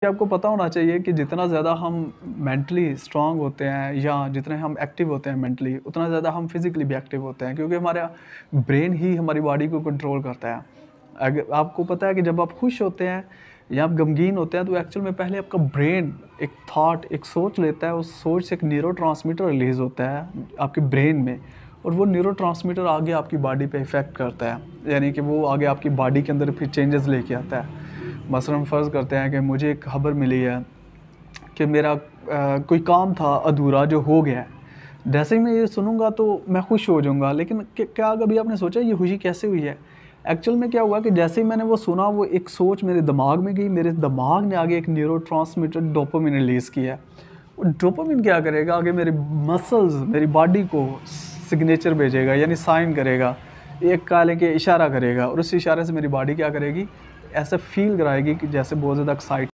कि आपको पता होना चाहिए कि जितना ज़्यादा हम मेंटली स्ट्रांग होते हैं या जितने हम एक्टिव होते हैं मेंटली उतना ज़्यादा हम फिज़िकली भी एक्टिव होते हैं क्योंकि हमारा ब्रेन ही हमारी बॉडी को कंट्रोल करता है अगर आपको पता है कि जब आप खुश होते हैं या आप गमगीन होते हैं तो एक्चुअल में पहले आपका ब्रेन एक थाट एक सोच लेता है उस सोच से एक न्यूरो रिलीज़ होता है आपके ब्रेन में और वो न्यूरो आगे आपकी बॉडी पर इफ़ेक्ट करता है यानी कि वो आगे आपकी बॉडी के अंदर फिर चेंजेस लेके आता है मसलन फ़र्ज़ करते हैं कि मुझे एक खबर मिली है कि मेरा आ, कोई काम था अधूरा जो हो गया है जैसे ही मैं ये सुनूंगा तो मैं खुश हो जाऊंगा लेकिन क्या कभी आपने सोचा ये खुशी कैसे हुई है एक्चुअल में क्या हुआ कि जैसे ही मैंने वो सुना वो एक सोच मेरे दिमाग में गई मेरे दिमाग ने आगे एक न्यूरो ट्रांसमीटर डोपामिन रिलीज़ किया है डोपामिन क्या करेगा आगे मेरे मसल्स मेरी बॉडी को सिग्नेचर भेजेगा यानी साइन करेगा एक काले के इशारा करेगा और उस इशारे से मेरी बॉडी क्या करेगी ऐसे फील कराएगी कि जैसे बहुत ज़्यादा एक्साइट